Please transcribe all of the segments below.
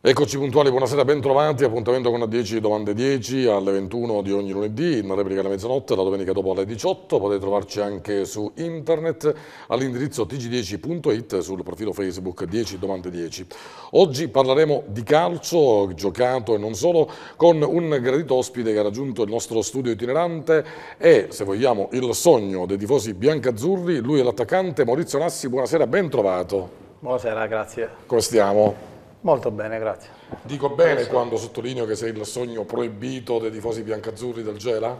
Eccoci puntuali, buonasera, bentrovati, appuntamento con 10 domande 10 alle 21 di ogni lunedì, in replica alla mezzanotte, la domenica dopo alle 18, potete trovarci anche su internet all'indirizzo tg10.it sul profilo Facebook 10 domande 10. Oggi parleremo di calcio, giocato e non solo, con un gradito ospite che ha raggiunto il nostro studio itinerante e, se vogliamo, il sogno dei tifosi biancazzurri, lui è l'attaccante Maurizio Nassi, buonasera, bentrovato. Buonasera, grazie. Come stiamo? Molto bene, grazie. Dico bene grazie. quando sottolineo che sei il sogno proibito dei tifosi biancazzurri del Gela?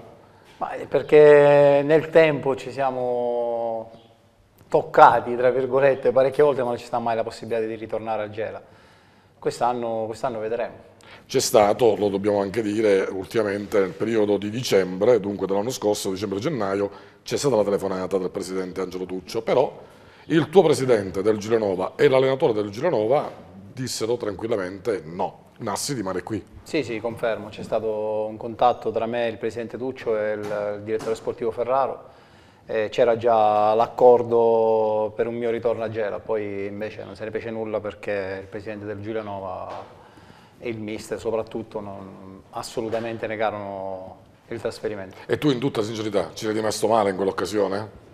Ma perché nel tempo ci siamo toccati, tra virgolette, parecchie volte, ma non ci sta mai la possibilità di ritornare al Gela. Quest'anno quest vedremo. C'è stato, lo dobbiamo anche dire, ultimamente nel periodo di dicembre, dunque dell'anno scorso, dicembre-gennaio, c'è stata la telefonata del presidente Angelo Tuccio, però il tuo presidente del Gilenova e l'allenatore del Gilenova dissero tranquillamente no, Nassi rimane qui. Sì, sì, confermo, c'è stato un contatto tra me, il presidente Tuccio e il, il direttore sportivo Ferraro, eh, c'era già l'accordo per un mio ritorno a Gela, poi invece non se ne fece nulla perché il presidente del Giulianova e il mister soprattutto non, assolutamente negarono il trasferimento. E tu in tutta sincerità ci sei rimasto male in quell'occasione?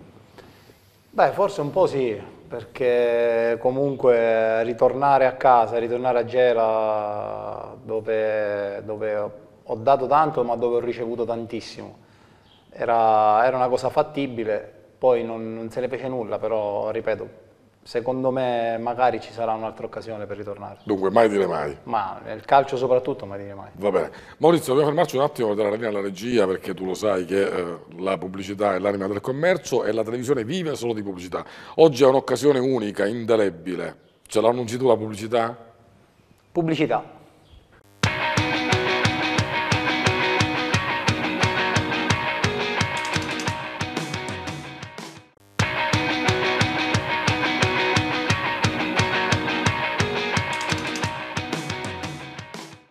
Beh, forse un po' sì, perché comunque ritornare a casa, ritornare a Gela dove, dove ho dato tanto ma dove ho ricevuto tantissimo, era, era una cosa fattibile, poi non, non se ne fece nulla, però ripeto, secondo me magari ci sarà un'altra occasione per ritornare. Dunque, mai dire mai. Ma il calcio soprattutto mai dire mai. Va bene. Maurizio, dobbiamo fermarci un attimo dalla linea alla regia perché tu lo sai che eh, la pubblicità è l'anima del commercio e la televisione vive solo di pubblicità. Oggi è un'occasione unica, indelebile. Ce l'annunci tu la pubblicità? Pubblicità.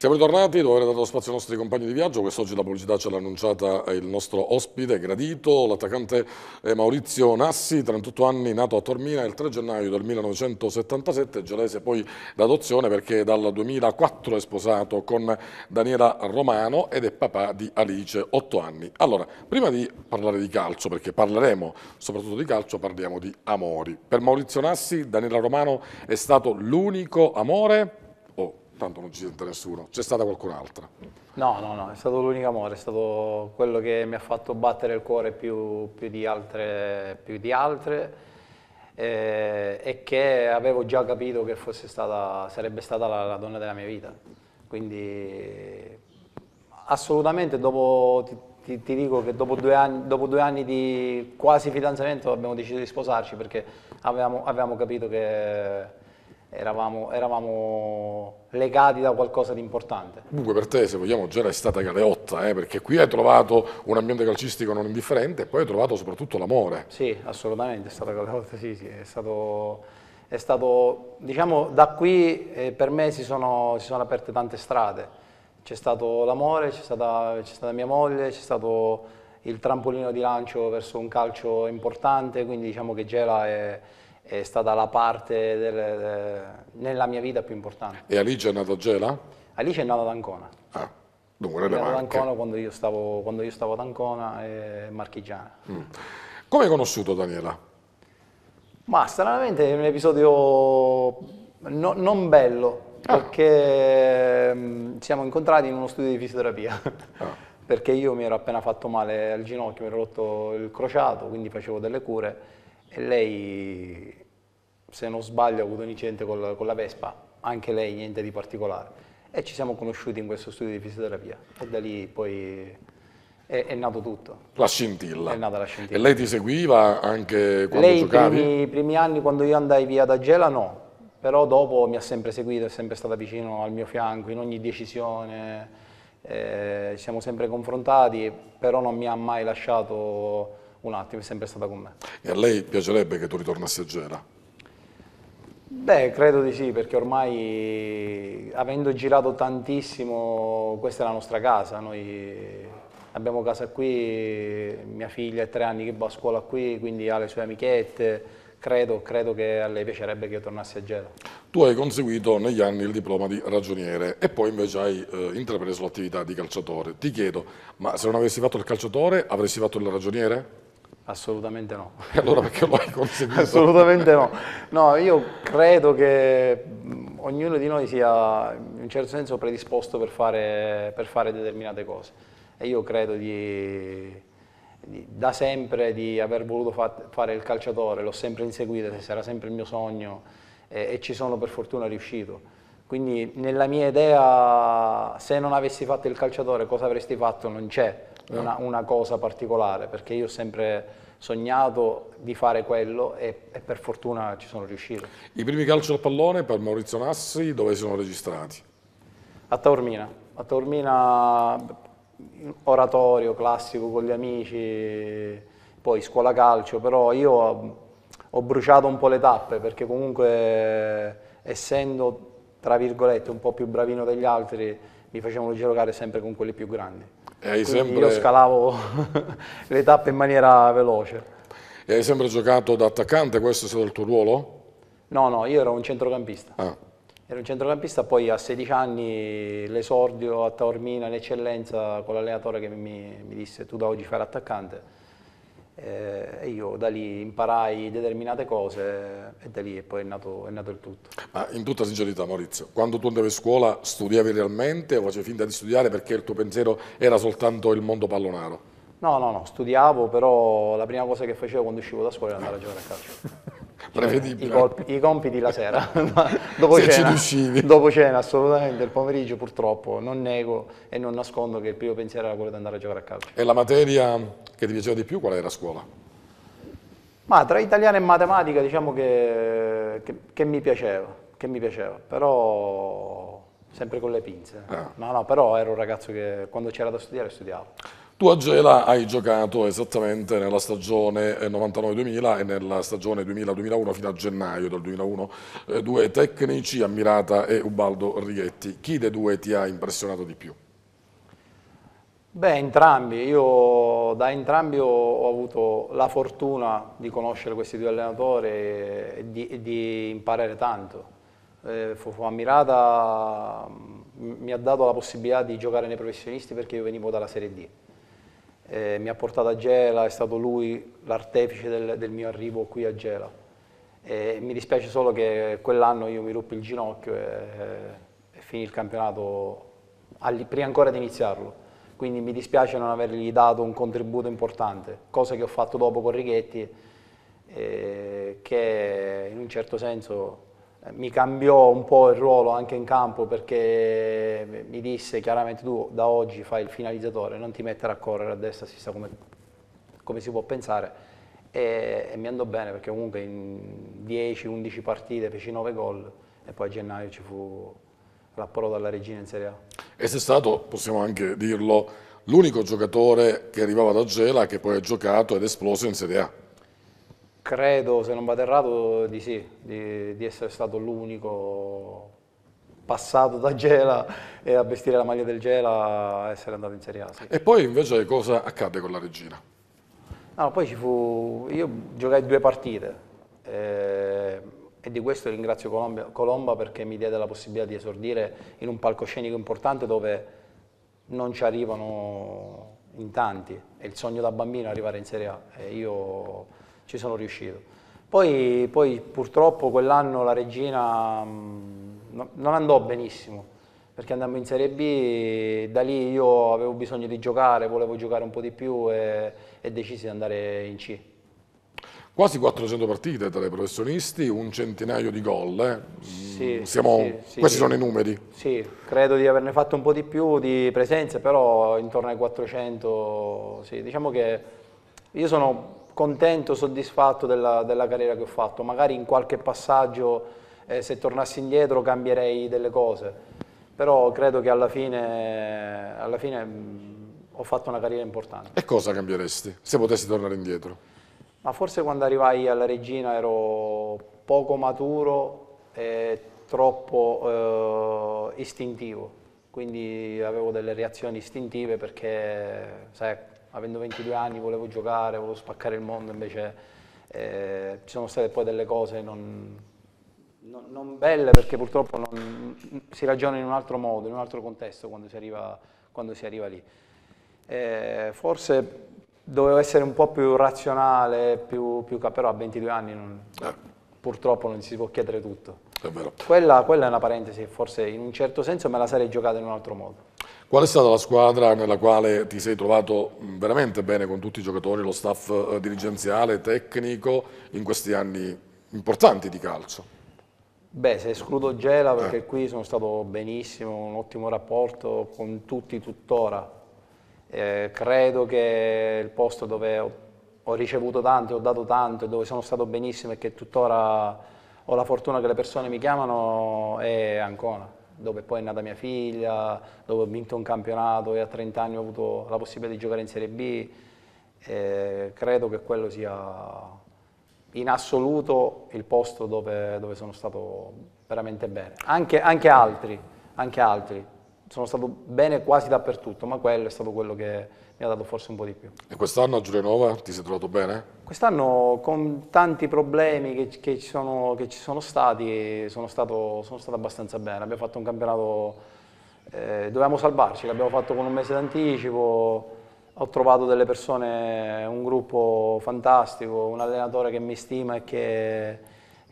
Siamo ritornati dopo aver dato lo spazio ai nostri compagni di viaggio, quest'oggi la pubblicità ce l'ha annunciata eh, il nostro ospite gradito, l'attaccante eh, Maurizio Nassi, 38 anni, nato a Tormina il 3 gennaio del 1977, gelese poi d'adozione perché dal 2004 è sposato con Daniela Romano ed è papà di Alice, 8 anni. Allora, prima di parlare di calcio, perché parleremo soprattutto di calcio, parliamo di amori. Per Maurizio Nassi, Daniela Romano è stato l'unico amore tanto non ci sente nessuno, c'è stata qualcun'altra. No, no, no, è stato l'unico amore, è stato quello che mi ha fatto battere il cuore più, più di altre, più di altre eh, e che avevo già capito che stata, sarebbe stata la, la, donna della mia vita. Quindi assolutamente dopo, ti, ti, ti dico che dopo due, anni, dopo due, anni, di quasi fidanzamento abbiamo deciso di sposarci perché avevamo, avevamo capito che eravamo, eravamo, legati da qualcosa di importante. Comunque per te, se vogliamo, già è stata galeotta, eh? perché qui hai trovato un ambiente calcistico non indifferente e poi hai trovato soprattutto l'amore. Sì, assolutamente, è stata galeotta, sì, sì, è stato, è stato diciamo, da qui eh, per me si sono, si sono, aperte tante strade. C'è stato l'amore, c'è stata, stata mia moglie, c'è stato il trampolino di lancio verso un calcio importante, quindi diciamo che Gela è è stata la parte del, de, eh, nella mia vita più importante. E Alice è nata a Gela? Alice è nata ad Ancona. Ah, dunque, è nata ad Ancona quando io, stavo, quando io stavo ad Ancona e Marchigiana. Mm. Come hai conosciuto Daniela? Ma stranamente è un episodio no, non bello, Ah. perché um, siamo incontrati in uno studio di fisioterapia. Ah. perché io mi ero appena fatto male al ginocchio, mi ero rotto il crociato, quindi facevo delle cure e lei, se non sbaglio, ha avuto un incidente col, con la Vespa, anche lei niente di particolare. E ci siamo conosciuti in questo studio di fisioterapia e da lì poi è, è nato tutto. La scintilla. È nata la scintilla. E lei ti seguiva anche quando lei, giocavi? Lei i primi anni quando io andai via da Gela no, però dopo mi ha sempre seguito, è sempre stata vicino al mio fianco in ogni decisione, eh, ci siamo sempre confrontati, però non mi ha mai lasciato un attimo, è sempre stata con me. E a lei piacerebbe che tu ritornassi a Gera? Beh, credo di sì, perché ormai avendo girato tantissimo, questa è la nostra casa, noi abbiamo casa qui, mia figlia ha tre anni che va a scuola qui, quindi ha le sue amichette, credo, credo che a lei piacerebbe che io tornassi a Gera. Tu hai conseguito negli anni il diploma di ragioniere e poi invece hai eh, intrapreso l'attività di calciatore. Ti chiedo, ma se non avessi fatto il calciatore avresti fatto il ragioniere? Assolutamente no. E allora perché lo hai conseguito? Assolutamente no. No, io credo che mm, ognuno di noi sia in un certo senso predisposto per fare, per fare determinate cose. E io credo di, di, da sempre di aver voluto fa, fare il calciatore, l'ho sempre inseguito, sarà sempre il mio sogno e, e ci sono per fortuna riuscito. Quindi nella mia idea, se non avessi fatto il calciatore, cosa avresti fatto? Non c'è una, una, cosa particolare, perché io ho sempre sognato di fare quello e, e, per fortuna ci sono riuscito. I primi calci al pallone per Maurizio Nassi dove sono registrati? A Taormina, a Taormina oratorio classico con gli amici, poi scuola calcio, però io ho bruciato un po' le tappe perché comunque essendo tra virgolette un po' più bravino degli altri mi facevano giocare sempre con quelli più grandi sempre... Io scalavo le tappe in maniera veloce. E hai sempre giocato da attaccante, questo è stato il tuo ruolo? No, no, io ero un centrocampista. Ah. Ero un centrocampista, poi a 16 anni l'esordio a Taormina in eccellenza con l'allenatore che mi, mi disse tu da oggi fai l'attaccante eh, e io da lì imparai determinate cose e da lì poi è nato, è nato il tutto. Ma in tutta sincerità Maurizio, quando tu andavi a scuola studiavi realmente o facevi finta di studiare perché il tuo pensiero era soltanto il mondo pallonaro? No, no, no, studiavo, però la prima cosa che facevo quando uscivo da scuola era andare a giocare a calcio. prevedibile. I, colpi, i compiti la sera, dopo, Se cena, dopo cena assolutamente, il pomeriggio purtroppo non nego e non nascondo che il primo pensiero era quello di andare a giocare a calcio. E la materia che ti piaceva di più qual era a scuola? Ma tra italiano e matematica diciamo che, che, che mi piaceva, che mi piaceva, però sempre con le pinze. Ah. No, no, però ero un ragazzo che quando c'era da studiare studiavo. Tu a Gela hai giocato esattamente nella stagione 99-2000 eh, e nella stagione 2000-2001 fino a gennaio del 2001, eh, due tecnici, Ammirata e Ubaldo Righetti. Chi dei due ti ha impressionato di più? Beh, entrambi. Io da entrambi ho, ho avuto la fortuna di conoscere questi due allenatori e di, di imparare tanto. Eh, fu, fu Ammirata mm, mi ha dato la possibilità di giocare nei professionisti perché io venivo dalla Serie D eh, mi ha portato a Gela, è stato lui l'artefice del, del, mio arrivo qui a Gela. E mi dispiace solo che quell'anno io mi ruppi il ginocchio e, eh, e finì il campionato all, prima ancora di iniziarlo. Quindi mi dispiace non avergli dato un contributo importante, cosa che ho fatto dopo con Righetti, eh, che in un certo senso mi cambiò un po' il ruolo anche in campo perché mi disse chiaramente tu da oggi fai il finalizzatore, non ti mettere a correre a destra si sa come, come, si può pensare e, e, mi andò bene perché comunque in 10-11 partite feci 9 gol e poi a gennaio ci fu l'approdo alla regina in Serie A. E sei stato, possiamo anche dirlo, l'unico giocatore che arrivava da Gela che poi ha giocato ed esploso in Serie A. Credo, se non vado errato, di sì, di, di essere stato l'unico passato da Gela e a vestire la maglia del Gela a essere andato in Serie A. Sì. E poi invece cosa accadde con la Regina? No, poi ci fu... io giocai due partite eh, e di questo ringrazio Colombia, Colomba perché mi diede la possibilità di esordire in un palcoscenico importante dove non ci arrivano in tanti. È il sogno da bambino arrivare in Serie A e io ci sono riuscito. Poi, poi purtroppo quell'anno la Regina mh, mm, non andò benissimo, perché andammo in Serie B, da lì io avevo bisogno di giocare, volevo giocare un po' di più e, e decisi di andare in C. Quasi 400 partite tra i professionisti, un centinaio di gol. Eh. Sì, mm, Siamo, sì, sì, questi sono i numeri. Sì, credo di averne fatto un po' di più di presenze, però intorno ai 400, sì, diciamo che io sono contento, soddisfatto della, della, carriera che ho fatto. Magari in qualche passaggio, eh, se tornassi indietro, cambierei delle cose. Però credo che alla fine, alla fine mh, mm, ho fatto una carriera importante. E cosa cambieresti se potessi tornare indietro? Ma forse quando arrivai alla Regina ero poco maturo e troppo eh, istintivo. Quindi avevo delle reazioni istintive perché, sai, avendo 22 anni volevo giocare, volevo spaccare il mondo, invece eh, ci sono state poi delle cose non, non, non belle perché purtroppo non, si ragiona in un altro modo, in un altro contesto quando si arriva, quando si arriva lì. Eh, forse dovevo essere un po' più razionale, più, più però a 22 anni non, eh. purtroppo non si può chiedere tutto. È quella, quella è una parentesi forse in un certo senso me la sarei giocata in un altro modo. Qual è stata la squadra nella quale ti sei trovato mm, veramente bene con tutti i giocatori, lo staff eh, dirigenziale, tecnico in questi anni importanti di calcio? Beh, se escludo Gela eh. perché eh. qui sono stato benissimo, un ottimo rapporto con tutti tuttora. Eh, credo che il posto dove ho, ricevuto tanto, ho dato tanto e dove sono stato benissimo e che tuttora ho la fortuna che le persone mi chiamano è Ancona dove poi è nata mia figlia, dove ho vinto un campionato e a 30 anni ho avuto la possibilità di giocare in Serie B. E credo che quello sia in assoluto il posto dove, dove sono stato veramente bene. Anche, anche, altri, anche altri. Sono stato bene quasi dappertutto, ma quello è stato quello che mi ha dato forse un po' di più. E quest'anno a Giulianova ti sei trovato bene? Quest'anno con tanti problemi che, che, ci sono, che, ci sono, stati sono stato, sono stato abbastanza bene, abbiamo fatto un campionato, eh, dovevamo salvarci, l'abbiamo fatto con un mese d'anticipo, ho trovato delle persone, un gruppo fantastico, un allenatore che mi stima e che,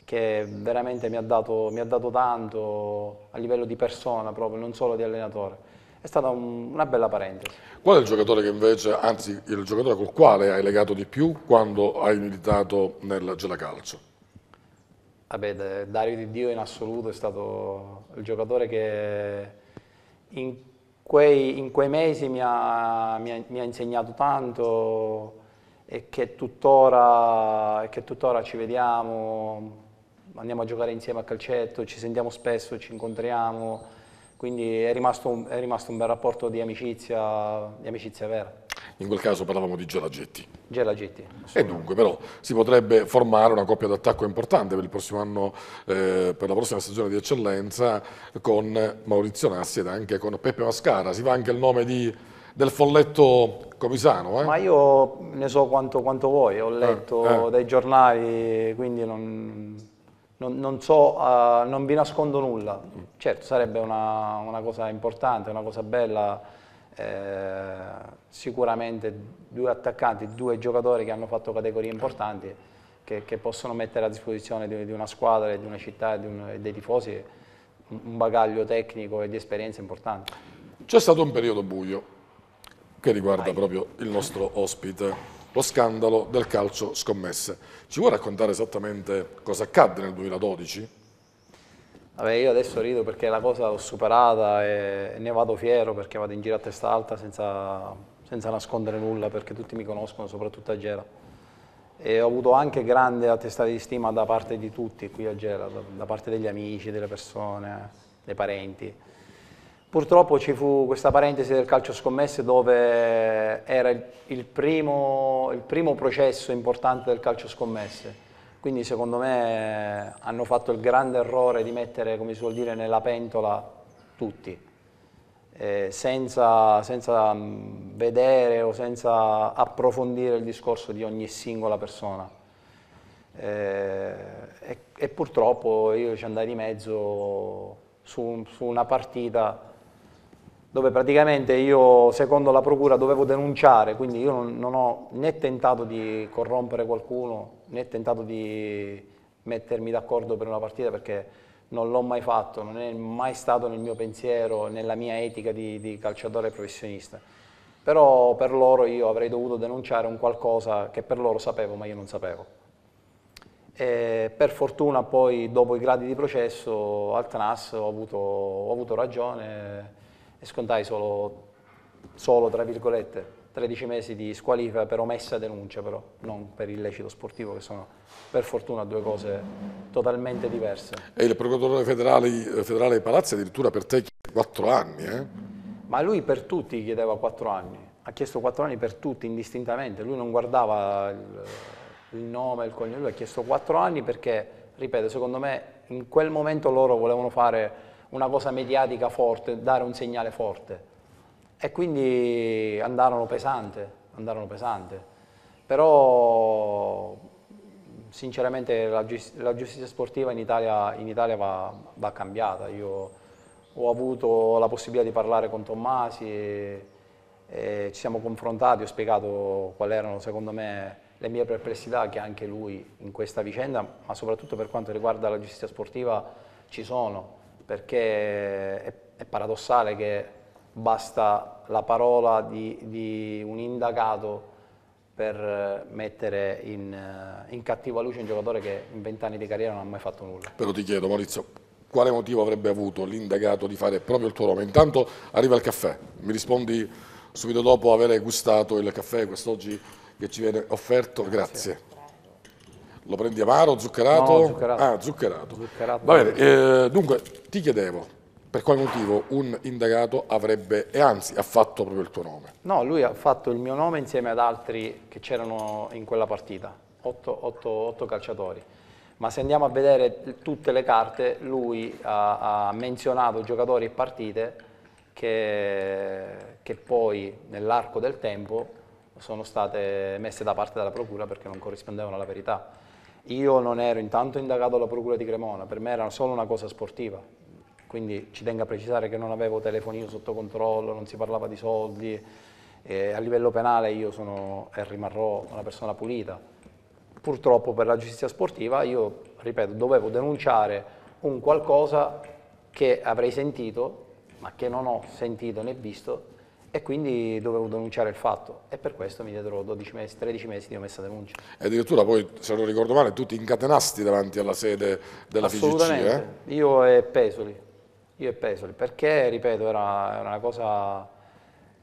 che veramente mi ha, dato, mi ha dato tanto a livello di persona proprio, non solo di allenatore è stata un, una bella parentesi. Qual è il giocatore che invece, anzi il giocatore col quale hai legato di più quando hai militato nel Gelacalcio? Vabbè, Dario Di Dio in assoluto è stato il giocatore che in quei, in quei mesi mi ha, mi, ha, mi ha, insegnato tanto e che tuttora, che tuttora ci vediamo, andiamo a giocare insieme a calcetto, ci sentiamo spesso, ci incontriamo quindi è rimasto, un, è rimasto un bel rapporto di amicizia, di amicizia vera. In quel caso parlavamo di Gelagetti. Gelagetti. E dunque però si potrebbe formare una coppia d'attacco importante per, il prossimo anno, eh, per, la prossima stagione di eccellenza con Maurizio Nassi ed anche con Peppe Mascara. Si va anche il nome di, del folletto comisano. Eh? Ma io ne so quanto, quanto vuoi, ho letto eh, eh. dai giornali, quindi non non, non, so, uh, non vi nascondo nulla. Certo, sarebbe una, una cosa importante, una cosa bella, eh, sicuramente due attaccanti, due giocatori che hanno fatto categorie importanti, che, che possono mettere a disposizione di, di, una squadra, di una città, di un, dei tifosi un bagaglio tecnico e di esperienza importante. C'è stato un periodo buio che riguarda Vai. proprio il nostro ospite lo scandalo del calcio scommesse. Ci vuoi raccontare esattamente cosa accadde nel 2012? Vabbè, io adesso rido perché la cosa l'ho superata e ne vado fiero perché vado in giro a testa alta senza, senza nascondere nulla perché tutti mi conoscono, soprattutto a Gera. E ho avuto anche grande attestata di stima da parte di tutti qui a Gera, da, da parte degli amici, delle persone, dei parenti. Purtroppo ci fu questa parentesi del calcio scommesse dove era il, il, primo, il primo processo importante del calcio scommesse quindi secondo me hanno fatto il grande errore di mettere, come si vuol dire, nella pentola tutti, eh, senza, senza, mm, vedere o senza approfondire il discorso di ogni singola persona. Eh, e, e, purtroppo io ci andai di mezzo su, su una partita dove praticamente io, secondo la procura, dovevo denunciare, quindi io non, non, ho né tentato di corrompere qualcuno, né tentato di mettermi d'accordo per una partita perché non l'ho mai fatto, non è mai stato nel mio pensiero, nella mia etica di, di calciatore professionista. Però per loro io avrei dovuto denunciare un qualcosa che per loro sapevo ma io non sapevo. E per fortuna poi dopo i gradi di processo al TNAS ho avuto, ho avuto ragione, e scontai solo, solo tra virgolette, 13 mesi di squalifica per omessa denuncia, però non per illecito sportivo, che sono per fortuna due cose totalmente diverse. E il procuratore federale, federale Palazzo addirittura per te chiede 4 anni, eh? Ma lui per tutti chiedeva 4 anni, ha chiesto 4 anni per tutti indistintamente, lui non guardava il, il nome, il cognome, lui ha chiesto 4 anni perché, ripeto, secondo me in quel momento loro volevano fare una cosa mediatica forte, dare un segnale forte. E quindi andarono pesante, andarono pesante. Però sinceramente la, giustizia, la giustizia sportiva in Italia, in Italia va, va, cambiata. Io ho avuto la possibilità di parlare con Tommasi, e, e ci siamo confrontati, ho spiegato quali erano secondo me le mie perplessità che anche lui in questa vicenda, ma soprattutto per quanto riguarda la giustizia sportiva, ci sono perché è, è paradossale che basta la parola di, di un indagato per eh, mettere in, eh, in, cattiva luce un giocatore che in vent'anni di carriera non ha mai fatto nulla. Però ti chiedo Maurizio, quale motivo avrebbe avuto l'indagato di fare proprio il tuo nome? Intanto arriva il caffè, mi rispondi subito dopo aver gustato il caffè quest'oggi che ci viene offerto, grazie. grazie. Lo prendi amaro, zuccherato? No, zuccherato. Ah, zuccherato. zuccherato. Va bene, eh, dunque ti chiedevo per quale motivo un indagato avrebbe, e anzi ha fatto proprio il tuo nome? No, lui ha fatto il mio nome insieme ad altri che c'erano in quella partita, otto, calciatori. Ma se andiamo a vedere tutte le carte, lui ha, ha menzionato giocatori e partite che, che poi nell'arco del tempo sono state messe da parte dalla Procura perché non corrispondevano alla verità. Io non ero intanto indagato alla Procura di Cremona, per me era solo una cosa sportiva, quindi ci tengo a precisare che non avevo telefonino sotto controllo, non si parlava di soldi, e a livello penale io sono e rimarrò una persona pulita. Purtroppo per la giustizia sportiva io, ripeto, dovevo denunciare un qualcosa che avrei sentito, ma che non ho sentito né visto, e quindi dovevo denunciare il fatto e per questo mi diedero 12 mesi, 13 mesi di omessa denuncia. E addirittura poi, se non ricordo male, tu ti incatenasti davanti alla sede della eh? Assolutamente. FIGC, eh? io e Pesoli, io e Pesoli, perché, ripeto, era, una cosa...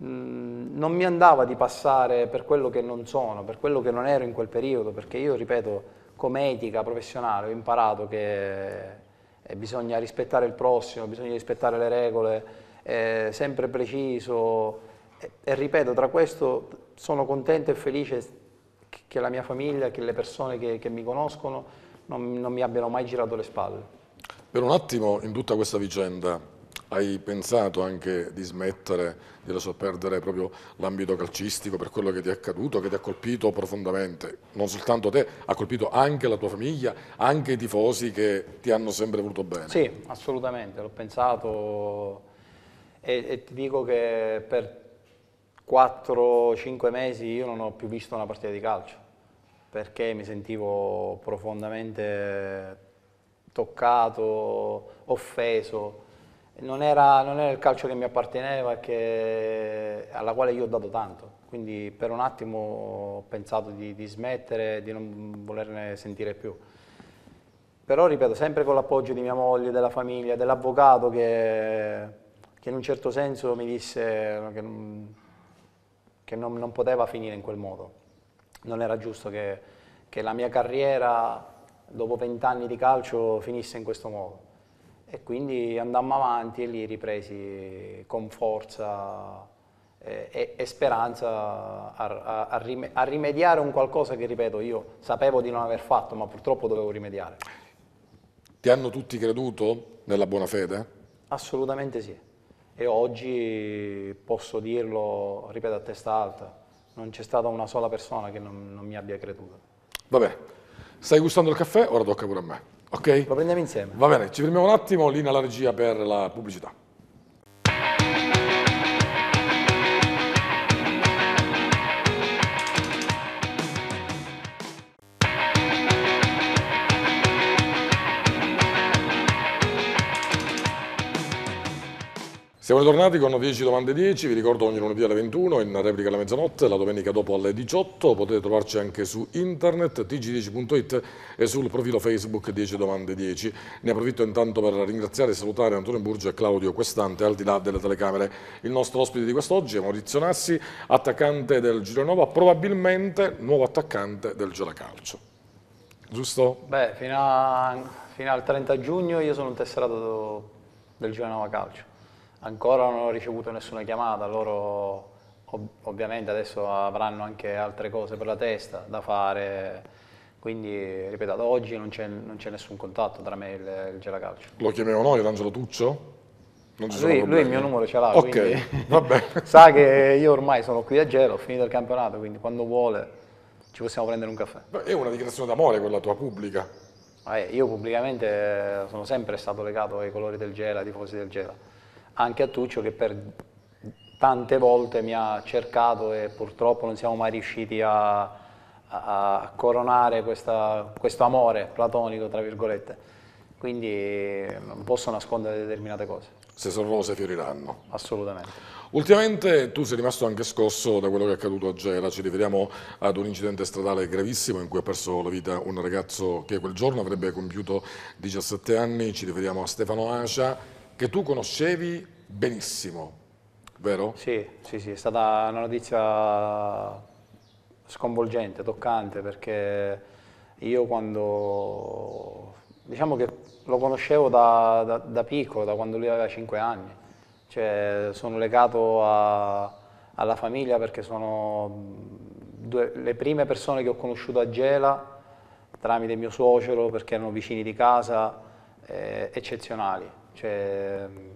Mm, non mi andava di passare per quello che non sono, per quello che non ero in quel periodo, perché io, ripeto, come etica professionale ho imparato che eh, bisogna rispettare il prossimo, bisogna rispettare le regole, eh, sempre preciso e, e, ripeto, tra questo sono contento e felice che la mia famiglia, che le persone che, che mi conoscono non, non mi abbiano mai girato le spalle. Per un attimo in tutta questa vicenda hai pensato anche di smettere, di lasciar perdere proprio l'ambito calcistico per quello che ti è accaduto, che ti ha colpito profondamente, non soltanto te, ha colpito anche la tua famiglia, anche i tifosi che ti hanno sempre voluto bene. Sì, assolutamente, l'ho pensato e, e ti dico che per 4-5 mesi io non ho più visto una partita di calcio perché mi sentivo profondamente toccato, offeso. Non era, non era il calcio che mi apparteneva e alla quale io ho dato tanto. Quindi per un attimo ho pensato di, di smettere, di non volerne sentire più. Però ripeto, sempre con l'appoggio di mia moglie, della famiglia, dell'avvocato che che in un certo senso mi disse che, che non, non, poteva finire in quel modo. Non era giusto che, che la mia carriera dopo vent'anni di calcio finisse in questo modo. E quindi andammo avanti e lì ripresi con forza eh, e, e, speranza a, a, a, rimediare un qualcosa che, ripeto, io sapevo di non aver fatto, ma purtroppo dovevo rimediare. Ti hanno tutti creduto nella buona fede? Assolutamente sì e oggi posso dirlo, ripeto, a testa alta, non c'è stata una sola persona che non, non mi abbia creduto. Vabbè, stai gustando il caffè, ora tocca pure a me, ok? Lo prendiamo insieme. Va bene, ci fermiamo un attimo, lì nella regia per la pubblicità. Siamo ritornati con 10 domande 10, vi ricordo ogni lunedì alle 21, in replica alla mezzanotte, la domenica dopo alle 18, potete trovarci anche su internet tg10.it e sul profilo Facebook 10 domande 10. Ne approfitto intanto per ringraziare e salutare Antonio Burgio e Claudio Questante, al di là delle telecamere. Il nostro ospite di quest'oggi è Maurizio Nassi, attaccante del Gironova, probabilmente nuovo attaccante del Calcio. Giusto? Beh, fino, a, fino al 30 giugno io sono un tesserato del Gironova Calcio ancora non ho ricevuto nessuna chiamata, loro ov ovviamente adesso avranno anche altre cose per la testa da fare, quindi ripeto, ad oggi non c'è, nessun contatto tra me e il, il Gelacalcio. Lo chiamiamo noi, Angelo Tuccio? Lui, lui, il mio numero ce l'ha, ok, sa che io ormai sono qui a Gelo, ho finito il campionato, quindi quando vuole ci possiamo prendere un caffè. Beh, è una dichiarazione d'amore quella tua pubblica. Eh, io pubblicamente sono sempre stato legato ai colori del Gela, ai tifosi del Gela anche a Tuccio che per tante volte mi ha cercato e purtroppo non siamo mai riusciti a, a, coronare questa, questo amore platonico, tra virgolette. Quindi eh, non posso nascondere determinate cose. Se sono rose fioriranno. Assolutamente. Ultimamente tu sei rimasto anche scosso da quello che è accaduto a Gela, ci riferiamo ad un incidente stradale gravissimo in cui ha perso la vita un ragazzo che quel giorno avrebbe compiuto 17 anni, ci riferiamo a Stefano Acia, che tu conoscevi benissimo, vero? Sì, sì, sì, è stata una notizia sconvolgente, toccante, perché io quando... diciamo che lo conoscevo da, da, da piccolo, da quando lui aveva 5 anni, cioè sono legato a, alla famiglia perché sono due, le prime persone che ho conosciuto a Gela tramite mio suocero perché erano vicini di casa, eh, eccezionali cioè, mm,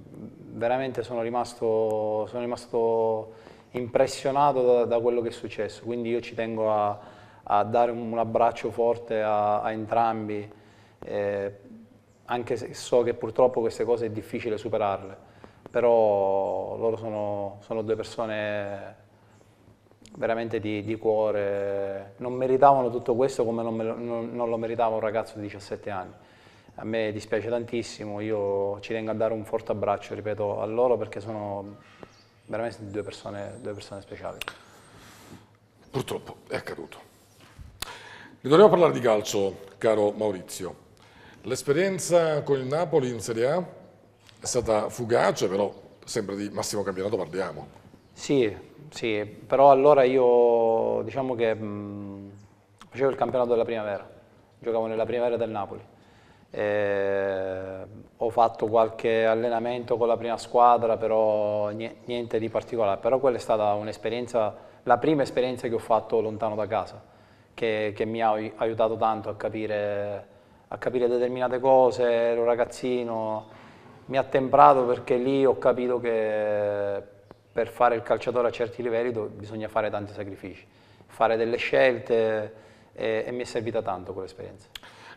veramente sono rimasto, sono rimasto impressionato da, da, quello che è successo, quindi io ci tengo a, a dare un, un, abbraccio forte a, a entrambi, eh, anche se so che purtroppo queste cose è difficile superarle, però loro sono, sono due persone veramente di, di, cuore, non meritavano tutto questo come non, me, non, non lo meritava un ragazzo di 17 anni a me dispiace tantissimo, io ci tengo a dare un forte abbraccio, ripeto, a loro perché sono veramente due persone, due persone speciali. Purtroppo è accaduto. Ritorniamo a parlare di calcio, caro Maurizio. L'esperienza con il Napoli in Serie A è stata fugace, però sembra di massimo campionato parliamo. Sì, sì, però allora io diciamo che mh, mm, facevo il campionato della primavera, giocavo nella primavera del Napoli eh, ho fatto qualche allenamento con la prima squadra, però niente di particolare. Però quella è stata un'esperienza, la prima esperienza che ho fatto lontano da casa, che, che mi ha aiutato tanto a capire, a capire determinate cose, ero ragazzino, mi ha temprato perché lì ho capito che per fare il calciatore a certi livelli bisogna fare tanti sacrifici, fare delle scelte e, eh, e mi è servita tanto quell'esperienza.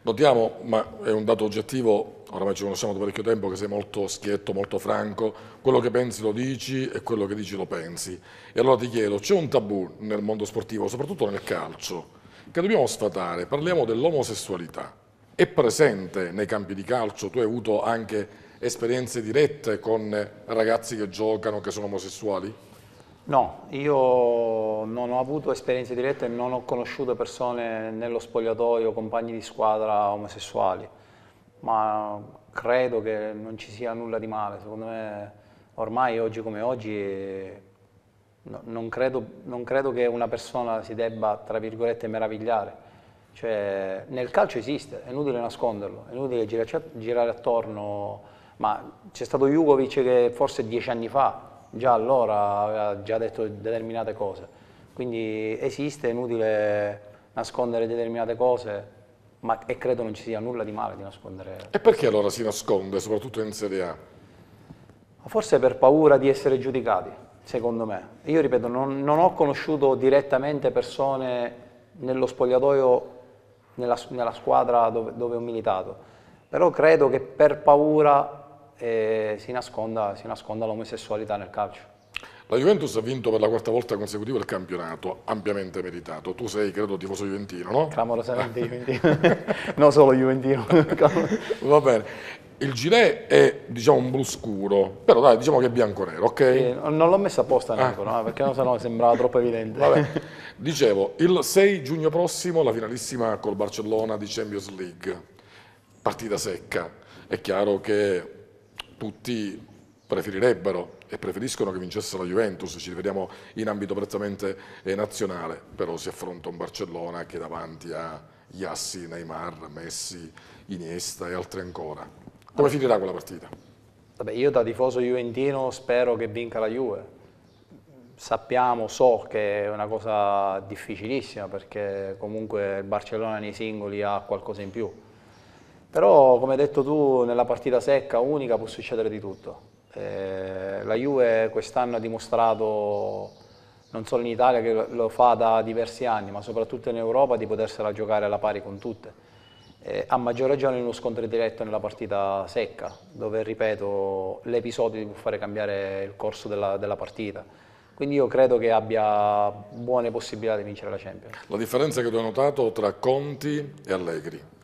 Notiamo, ma è un dato oggettivo, oramai ci conosciamo da parecchio tempo, che sei molto schietto, molto franco, quello che pensi lo dici e quello che dici lo pensi. E allora ti chiedo, c'è un tabù nel mondo sportivo, soprattutto nel calcio, che dobbiamo sfatare, parliamo dell'omosessualità. È presente nei campi di calcio, tu hai avuto anche esperienze dirette con ragazzi che giocano, che sono omosessuali? No, io non ho avuto esperienze dirette e non ho conosciuto persone nello spogliatoio, compagni di squadra omosessuali, ma credo che non ci sia nulla di male. Secondo me ormai oggi come oggi non, credo, non, credo, che una persona si debba, tra virgolette, meravigliare. Cioè, nel calcio esiste, è inutile nasconderlo, è inutile girare attorno, ma c'è stato Jugovic che forse dieci anni fa già allora aveva già detto determinate cose. Quindi esiste, è inutile nascondere determinate cose, ma, e credo non ci sia nulla di male di nascondere. E perché allora si nasconde, soprattutto in Serie A? Forse per paura di essere giudicati, secondo me. Io ripeto, non, non ho conosciuto direttamente persone nello spogliatoio, nella, nella squadra dove, dove ho militato, però credo che per paura eh, si, nasconda, si nasconda l'omosessualità nel calcio. La Juventus ha vinto per la quarta volta consecutiva il campionato, ampiamente meritato. Tu sei, credo, tifoso juventino, no? Clamorosamente juventino, non solo juventino. Va bene. Il gilet è, diciamo, un blu scuro, però dai, diciamo che è bianco-nero, ok? Eh, non l'ho messo apposta ah. neanche, no? perché sennò sembrava troppo evidente. Vabbè. Dicevo, il 6 giugno prossimo la finalissima col Barcellona di Champions League, partita secca. È chiaro che tutti preferirebbero e preferiscono che vincesse la Juventus, ci rivediamo in ambito prettamente eh, nazionale, però si affronta un Barcellona che davanti a Yassi, Neymar, Messi, Iniesta e altri ancora. Come finirà quella partita? Vabbè, io da tifoso juventino spero che vinca la Juve. Sappiamo, so che è una cosa difficilissima perché comunque il Barcellona nei singoli ha qualcosa in più però, come hai detto tu, nella partita secca, unica, può succedere di tutto. Eh, la Juve quest'anno ha dimostrato, non solo in Italia, che lo fa da diversi anni, ma soprattutto in Europa, di potersela giocare alla pari con tutte. Eh, a maggior ragione in uno scontro diretto nella partita secca, dove, ripeto, l'episodio ti può fare cambiare il corso della, della partita. Quindi io credo che abbia buone possibilità di vincere la Champions. La differenza che tu hai notato tra Conti e Allegri?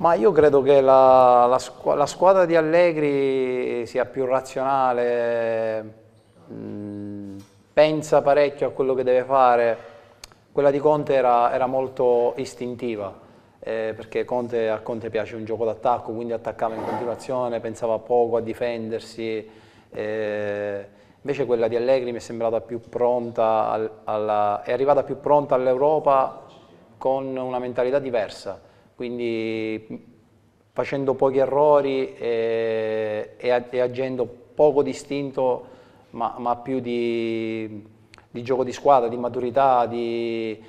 Ma io credo che la, la, la squadra di Allegri sia più razionale, mh, mm, pensa parecchio a quello che deve fare. Quella di Conte era, era molto istintiva, eh, perché Conte, a Conte piace un gioco d'attacco, quindi attaccava in continuazione, pensava poco a difendersi. Eh, invece quella di Allegri mi è sembrata più pronta, al, alla, è arrivata più pronta all'Europa con una mentalità diversa quindi facendo pochi errori eh, e, e, e agendo poco distinto, ma, ma più di, di, gioco di squadra, di maturità, di,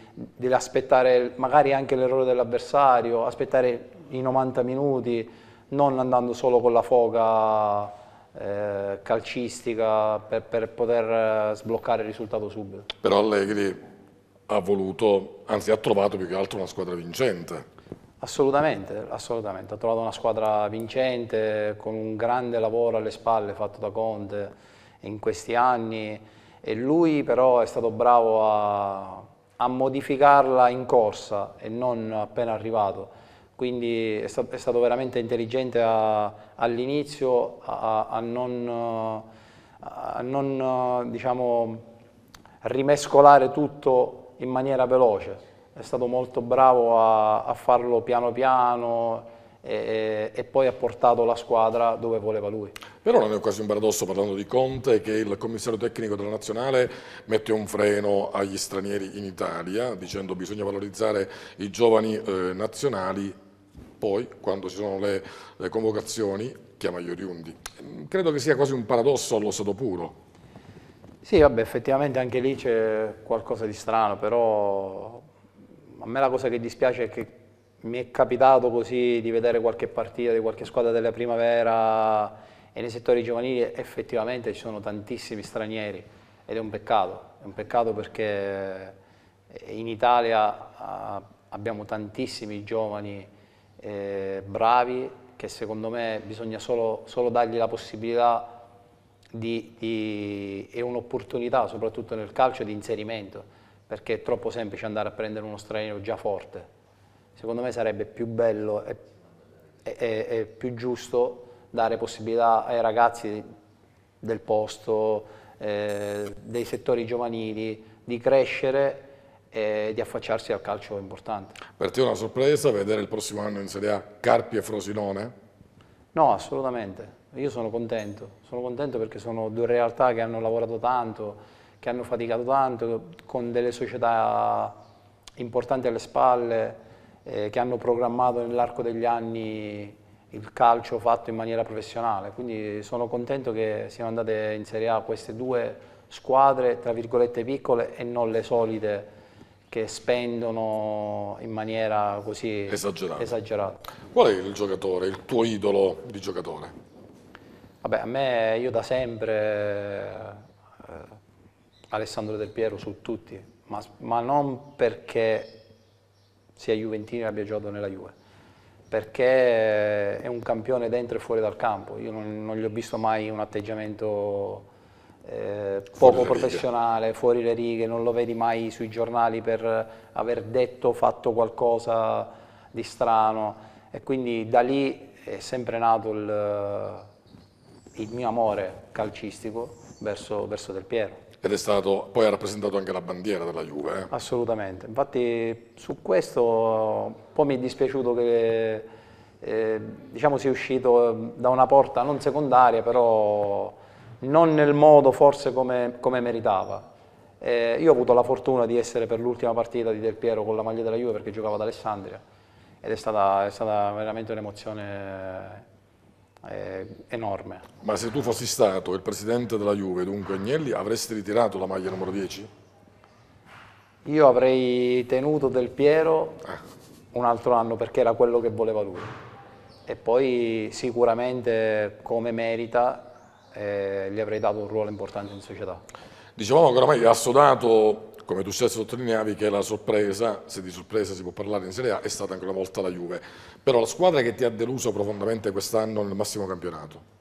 aspettare magari anche l'errore dell'avversario, aspettare i 90 minuti, non andando solo con la foca eh, calcistica per, per poter eh, sbloccare il risultato subito. Però Allegri ha voluto, anzi ha trovato più che altro una squadra vincente Assolutamente, assolutamente. Ha trovato una squadra vincente, con un grande lavoro alle spalle fatto da Conte in questi anni e lui però è stato bravo a, a modificarla in corsa e non appena arrivato. Quindi è, sta, è stato veramente intelligente all'inizio a, a, non, a non diciamo, rimescolare tutto in maniera veloce è stato molto bravo a, a farlo piano piano e, e, poi ha portato la squadra dove voleva lui. Però non è quasi un paradosso parlando di Conte che il commissario tecnico della Nazionale mette un freno agli stranieri in Italia dicendo bisogna valorizzare i giovani eh, nazionali, poi quando ci sono le, le convocazioni chiama gli oriundi. Credo che sia quasi un paradosso allo stato puro. Sì, vabbè, effettivamente anche lì c'è qualcosa di strano, però a me la cosa che dispiace è che mi è capitato così di vedere qualche partita di qualche squadra della primavera e nei settori giovanili effettivamente ci sono tantissimi stranieri ed è un peccato, è un peccato perché eh, in Italia ah, abbiamo tantissimi giovani eh, bravi che secondo me bisogna solo, solo dargli la possibilità di, di, e un'opportunità soprattutto nel calcio di inserimento perché è troppo semplice andare a prendere uno straniero già forte. Secondo me sarebbe più bello e, e, e più giusto dare possibilità ai ragazzi del posto, eh, dei settori giovanili, di crescere e di affacciarsi al calcio importante. Per te è una sorpresa vedere il prossimo anno in Serie A Carpi e Frosinone? No, assolutamente. Io sono contento. Sono contento perché sono due realtà che hanno lavorato tanto, che hanno faticato tanto, con delle società importanti alle spalle, eh, che hanno programmato nell'arco degli anni il calcio fatto in maniera professionale. Quindi sono contento che siano andate in Serie A queste due squadre, tra virgolette piccole, e non le solite che spendono in maniera così esagerata. esagerata. Qual è il giocatore, il tuo idolo di giocatore? Vabbè, a me, io da sempre Alessandro Del Piero su tutti, ma, ma non perché sia Juventino e abbia giocato nella Juve, perché è un campione dentro e fuori dal campo. Io non, non gli ho visto mai un atteggiamento eh, poco professionale, righe. fuori le righe, non lo vedi mai sui giornali per aver detto o fatto qualcosa di strano. E quindi da lì è sempre nato il, il mio amore calcistico verso, verso Del Piero ed è stato, poi ha rappresentato anche la bandiera della Juve. Eh? Assolutamente, infatti su questo un po' mi è dispiaciuto che eh, diciamo sia uscito eh, da una porta non secondaria, però non nel modo forse come, come meritava. Eh, io ho avuto la fortuna di essere per l'ultima partita di Del Piero con la maglia della Juve perché giocava ad Alessandria ed è stata, è stata veramente un'emozione eh, enorme. Ma se tu fossi stato il presidente della Juve, dunque Agnelli, avresti ritirato la maglia numero 10? Io avrei tenuto Del Piero eh. un altro anno perché era quello che voleva lui. E poi sicuramente come merita eh, gli avrei dato un ruolo importante in società. Dicevamo che oramai ha sodato come tu stesso sottolineavi, che la sorpresa, se di sorpresa si può parlare in Serie A, è stata ancora una volta la Juve. Però la squadra che ti ha deluso profondamente quest'anno nel massimo campionato?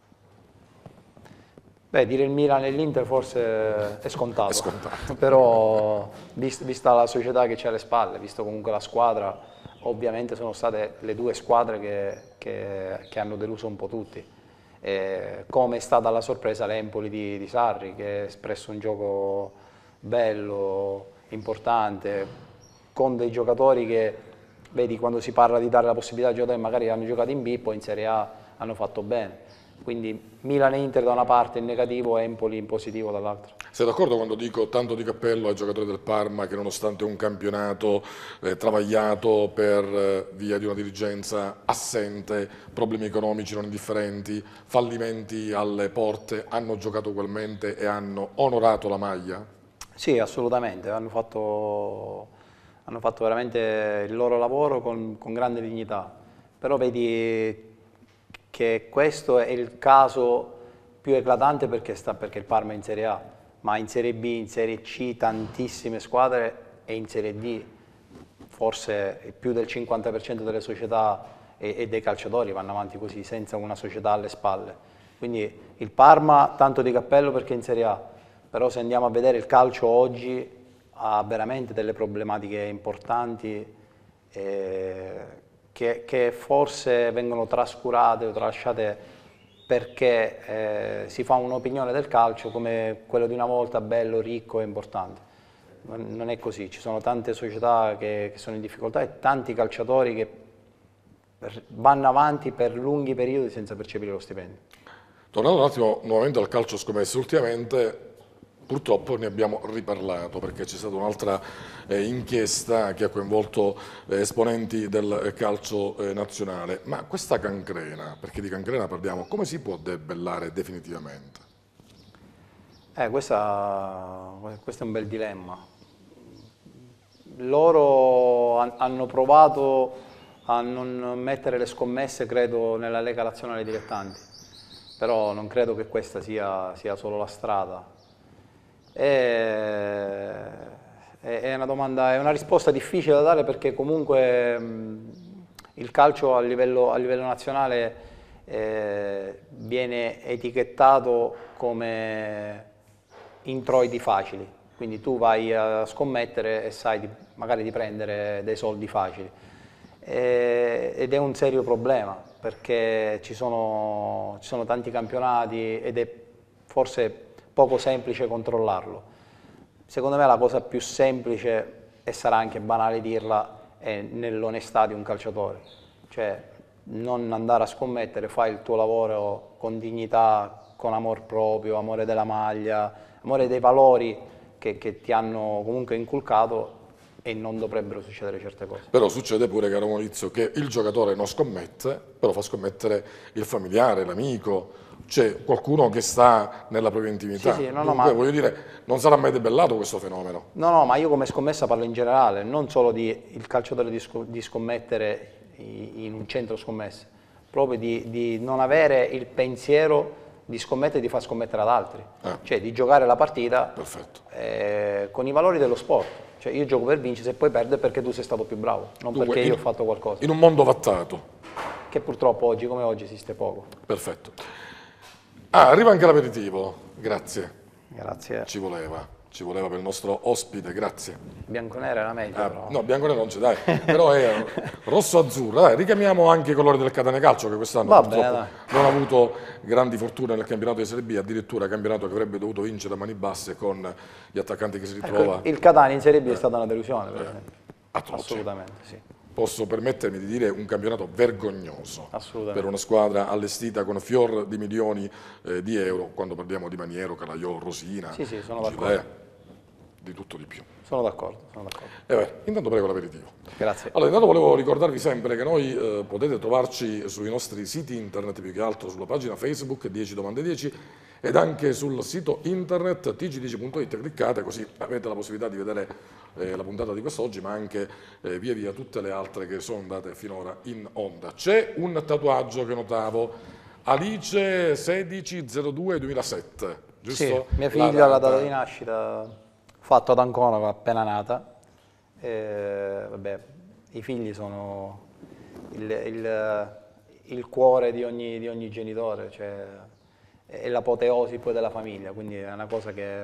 Beh, dire il Milan e l'Inter forse è scontato, è scontato. però vista, la società che c'è alle spalle, visto comunque la squadra, ovviamente sono state le due squadre che, che, che hanno deluso un po' tutti. E come è stata la sorpresa l'Empoli di, di Sarri, che ha espresso un gioco bello, importante, con dei giocatori che, vedi, quando si parla di dare la possibilità ai giocatori magari hanno giocato in B, poi in Serie A hanno fatto bene. Quindi Milan e Inter da una parte in negativo, Empoli in positivo dall'altra. Sei d'accordo quando dico tanto di cappello ai giocatori del Parma che nonostante un campionato eh, travagliato per eh, via di una dirigenza assente, problemi economici non indifferenti, fallimenti alle porte, hanno giocato ugualmente e hanno onorato la maglia? Sì, assolutamente, hanno fatto, hanno fatto veramente il loro lavoro con, con grande dignità, però vedi che questo è il caso più eclatante perché, sta, perché il Parma è in Serie A, ma in Serie B, in Serie C tantissime squadre e in Serie D forse più del 50% delle società e, e, dei calciatori vanno avanti così, senza una società alle spalle. Quindi il Parma, tanto di cappello perché è in Serie A, però se andiamo a vedere il calcio oggi ha veramente delle problematiche importanti eh, che, che, forse vengono trascurate o tralasciate perché eh, si fa un'opinione del calcio come quello di una volta bello, ricco e importante. Non è così, ci sono tante società che, che sono in difficoltà e tanti calciatori che per, vanno avanti per lunghi periodi senza percepire lo stipendio. Tornando un attimo nuovamente al calcio scommesso, ultimamente Purtroppo ne abbiamo riparlato perché c'è stata un'altra eh, inchiesta che ha coinvolto eh, esponenti del calcio eh, nazionale. Ma questa cancrena, perché di cancrena parliamo, come si può debellare definitivamente? Eh, questa, questo è un bel dilemma. Loro han, hanno provato a non mettere le scommesse, credo, nella Lega Nazionale Dilettanti, però non credo che questa sia, sia solo la strada eh, è, una domanda, è, una risposta difficile da dare perché comunque mh, il calcio a livello, a livello nazionale eh, viene etichettato come introiti facili, quindi tu vai a scommettere e sai di, magari di prendere dei soldi facili. Eh, ed è un serio problema perché ci sono, ci sono tanti campionati ed è forse poco semplice controllarlo. Secondo me la cosa più semplice, e sarà anche banale dirla, è nell'onestà di un calciatore. Cioè, non andare a scommettere, fai il tuo lavoro con dignità, con amor proprio, amore della maglia, amore dei valori che, che ti hanno comunque inculcato e non dovrebbero succedere certe cose. Però succede pure, caro Maurizio, che il giocatore non scommette, però fa scommettere il familiare, l'amico, cioè qualcuno che sta nella propria intimità. Sì, sì, no, no, Dunque, ma... voglio dire, non sarà mai debellato questo fenomeno. No, no, ma io come scommessa parlo in generale, non solo di il calciatore di, di scommettere in un centro scommesse, proprio di, di non avere il pensiero di scommettere e di far scommettere ad altri, eh. cioè di giocare la partita eh, con i valori dello sport. Cioè io gioco per vincere, se poi perdo è perché tu sei stato più bravo, non Dunque, perché io in, ho fatto qualcosa. In un mondo vattato. Che purtroppo oggi come oggi esiste poco. Perfetto. Ah, arriva anche l'aperitivo, grazie. Grazie. Ci voleva ci voleva per il nostro ospite, grazie. Bianconera era meglio eh, però. No, bianconera non c'è, dai, però è rosso-azzurra, dai, richiamiamo anche i colori del Calcio che quest'anno Vabbè, non ha avuto grandi fortune nel campionato di Serie B, addirittura campionato che avrebbe dovuto vincere a mani basse con gli attaccanti che si ecco, ritrova. Ecco, il Catania in Serie B eh, è stata una delusione, per eh, assolutamente, sì. Posso permettermi di dire un campionato vergognoso per una squadra allestita con fior di milioni eh, di euro quando parliamo di Maniero, Calaiolo, Rosina, sì, sì, sono Gilea, di tutto di più. Sono d'accordo, sono d'accordo. Eh beh, intanto prego l'aperitivo. Grazie. Allora, intanto volevo ricordarvi sempre che noi eh, potete trovarci sui nostri siti internet, più che altro sulla pagina Facebook 10 domande 10 ed anche sul sito internet tg10.it cliccate così avete la possibilità di vedere eh, la puntata di quest'oggi ma anche eh, via via tutte le altre che sono andate finora in onda. C'è un tatuaggio che notavo, Alice 1602 2007, giusto? Sì, mia figlia la, la data di nascita fatto ad Ancona appena nata. E, eh, vabbè, I figli sono il, il, il cuore di ogni, di ogni genitore, cioè, è l'apoteosi poi della famiglia, quindi è una cosa che,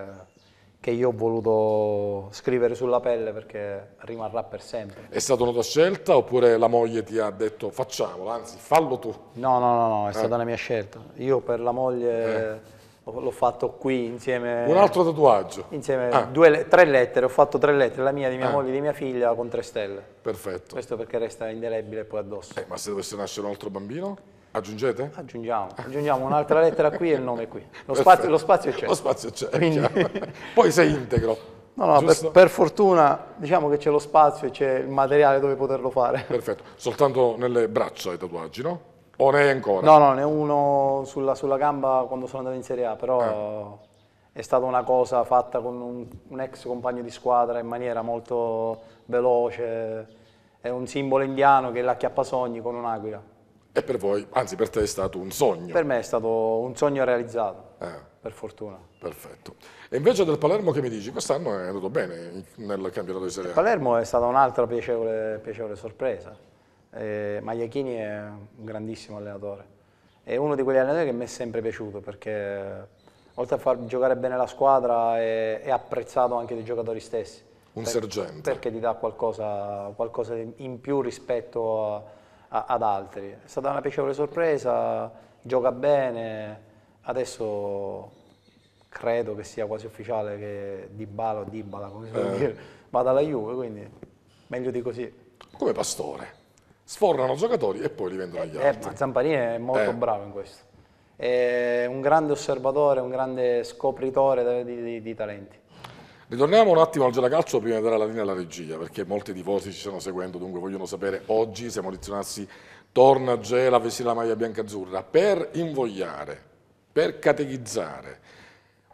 che, io ho voluto scrivere sulla pelle perché rimarrà per sempre. È stata una tua scelta oppure la moglie ti ha detto facciamolo, anzi fallo tu? No, no, no, no è eh. stata una mia scelta. Io per la moglie... Eh l'ho fatto qui insieme... Un altro tatuaggio? Insieme, ah. due, tre lettere, ho fatto tre lettere, la mia, di mia ah. moglie, di mia figlia, con tre stelle. Perfetto. Questo perché resta indelebile poi addosso. Eh, ma se dovesse nascere un altro bambino? Aggiungete? Aggiungiamo, ah. aggiungiamo un'altra lettera qui e il nome qui. Lo, spazio, lo spazio, c'è. Lo spazio c'è, Quindi... Poi sei integro. No, no, per, per, fortuna diciamo che c'è lo spazio e c'è il materiale dove poterlo fare. Perfetto, soltanto nelle braccia i tatuaggi, no? O ne hai ancora? No, no, ne ho uno sulla, sulla gamba quando sono andato in Serie A, però eh. è stata una cosa fatta con un, un, ex compagno di squadra in maniera molto veloce, è un simbolo indiano che è l'acchiappasogni con un'aquila. E per voi, anzi per te è stato un sogno? Per me è stato un sogno realizzato, eh. per fortuna. Perfetto. E invece del Palermo che mi dici? Quest'anno è andato bene nel campionato di Serie A? Il Palermo è stata un'altra piacevole, piacevole sorpresa eh, Magliachini è un grandissimo allenatore, è uno di quegli allenatori che mi è sempre piaciuto perché oltre a far giocare bene la squadra è, è apprezzato anche dai giocatori stessi. Un per, sergente. Perché ti dà qualcosa, qualcosa in più rispetto a, a, ad altri. È stata una piacevole sorpresa, gioca bene, adesso credo che sia quasi ufficiale che Di o Di come si può eh. dire, vada alla Juve, quindi meglio di così. Come pastore? sfornano giocatori e poi li vendono agli eh, altri. Zamparini è molto eh. bravo in questo. È un grande osservatore, un grande scopritore di, di, di talenti. Ritorniamo un attimo al Gelacalcio prima di dare la linea alla regia, perché molti tifosi ci stanno seguendo, dunque vogliono sapere oggi se Maurizio Nassi torna a Gela a vestire la maglia bianca-azzurra per invogliare, per catechizzare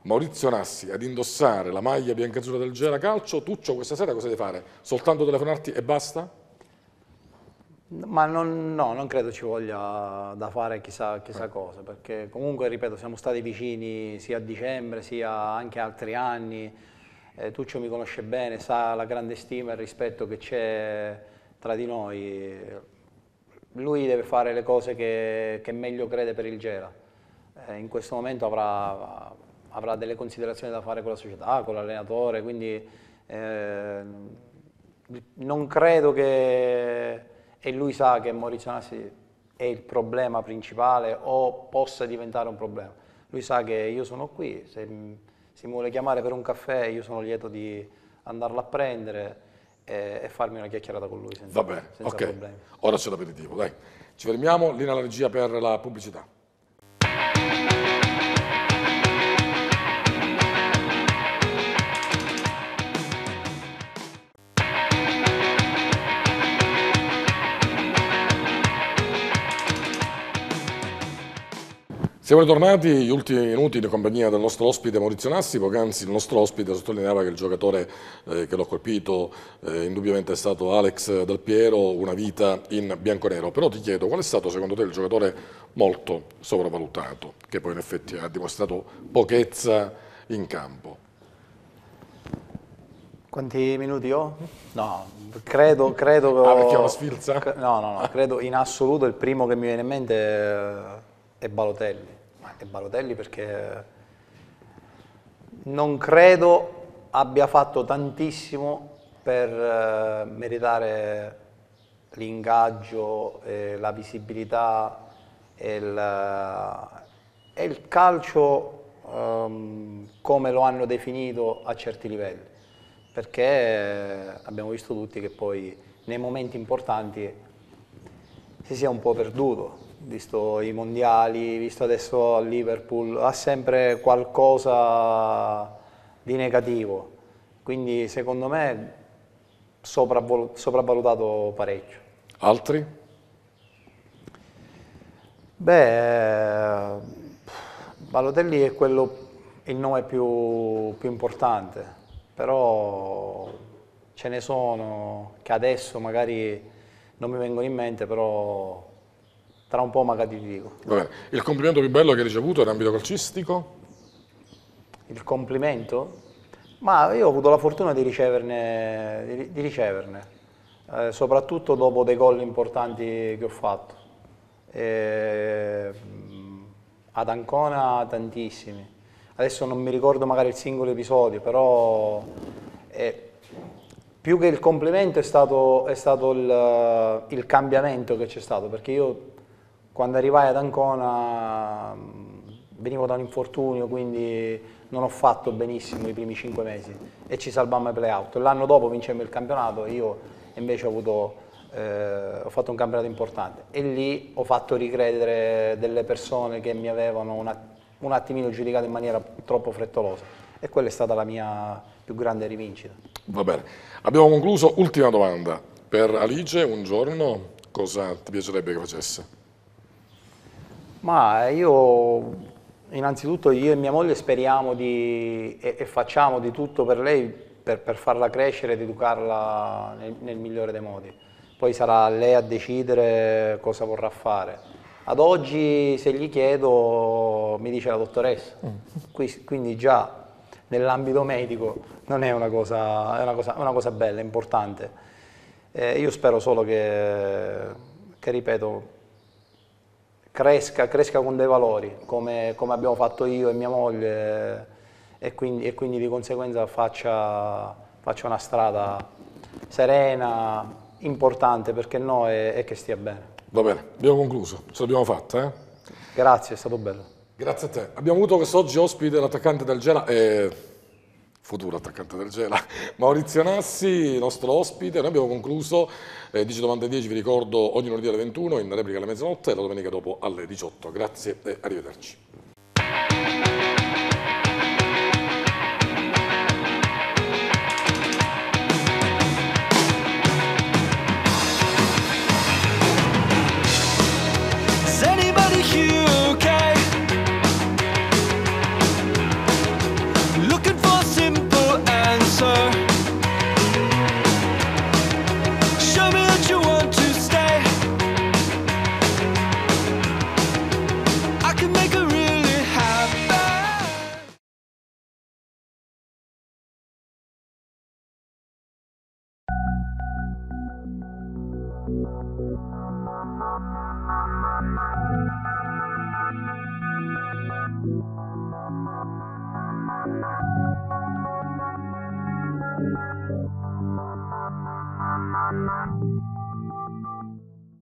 Maurizio Nassi ad indossare la maglia bianca-azzurra del Gela Calcio. Tuccio questa sera cosa devi fare? Soltanto telefonarti e basta? Ma non, no, non credo ci voglia da fare chissà, chissà eh. cosa, perché comunque, ripeto, siamo stati vicini sia a dicembre sia anche altri anni. Eh, Tuccio mi conosce bene, sa la grande stima e il rispetto che c'è tra di noi. Lui deve fare le cose che, che meglio crede per il Gera. Eh, in questo momento avrà, avrà, delle considerazioni da fare con la società, con l'allenatore, quindi eh, non credo che e lui sa che Morizianasi è il problema principale o possa diventare un problema. Lui sa che io sono qui, se si mi vuole chiamare per un caffè io sono lieto di andarlo a prendere e, e farmi una chiacchierata con lui senza, Va senza okay. problemi. Ora c'è l'aperitivo, dai. Ci fermiamo, linea alla regia per la pubblicità. Siamo ritornati gli ultimi minuti in compagnia del nostro ospite Maurizio Nassi, poc'anzi il nostro ospite sottolineava che il giocatore eh, che l'ho colpito eh, indubbiamente è stato Alex Del Piero, una vita in bianco-nero. però ti chiedo qual è stato secondo te il giocatore molto sopravvalutato, che poi in effetti ha dimostrato pochezza in campo? Quanti minuti ho? No, credo... credo ah, perché ho una sfilza? No, no, no, credo in assoluto il primo che mi viene in mente... È e Balotelli e Balotelli perché non credo abbia fatto tantissimo per eh, meritare l'ingaggio, la visibilità e il, eh, e il calcio um, come lo hanno definito a certi livelli, perché abbiamo visto tutti che poi nei momenti importanti si sia un po' perduto visto i mondiali, visto adesso a Liverpool, ha sempre qualcosa di negativo, quindi secondo me sopravvalutato parecchio. Altri? Beh, Balotelli è quello, il nome più, più importante, però ce ne sono che adesso magari non mi vengono in mente, però tra un po' magari ti dico. Il complimento più bello che hai ricevuto in ambito calcistico? Il complimento? Ma io ho avuto la fortuna di riceverne, di, di riceverne eh, soprattutto dopo dei gol importanti che ho fatto. Eh, ad Ancona tantissimi. Adesso non mi ricordo magari il singolo episodio, però eh, più che il complimento è stato, è stato il, il cambiamento che c'è stato, perché io quando arrivai ad Ancona mm, venivo da un infortunio, quindi non ho fatto benissimo i primi cinque mesi e ci salvammo ai playout. L'anno dopo vincemmo il campionato, io invece ho, avuto, eh, ho fatto un campionato importante e lì ho fatto ricredere delle persone che mi avevano un, un attimino giudicato in maniera troppo frettolosa e quella è stata la mia più grande rivincita. Va bene, abbiamo concluso, ultima domanda. Per Alice un giorno cosa ti piacerebbe che facesse? Ma io, innanzitutto io e mia moglie speriamo di, e, e, facciamo di tutto per lei per, per farla crescere ed educarla nel, nel, migliore dei modi. Poi sarà lei a decidere cosa vorrà fare. Ad oggi se gli chiedo mi dice la dottoressa, mm. Qui, quindi già nell'ambito medico non è una cosa, è una cosa, una cosa bella, importante. Eh, io spero solo che, che ripeto, cresca, cresca con dei valori, come, come, abbiamo fatto io e mia moglie, e quindi, e quindi di conseguenza faccia, faccia, una strada serena, importante, perché no, e, e, che stia bene. Va bene, abbiamo concluso, ce l'abbiamo fatta. Eh? Grazie, è stato bello. Grazie a te. Abbiamo avuto quest'oggi ospite l'attaccante del Genoa. Eh futuro attaccante del Gela, Maurizio Nassi, nostro ospite, noi abbiamo concluso eh, 10.90-10, vi ricordo ogni lunedì alle 21, in replica alle mezzanotte e la domenica dopo alle 18. Grazie e arrivederci.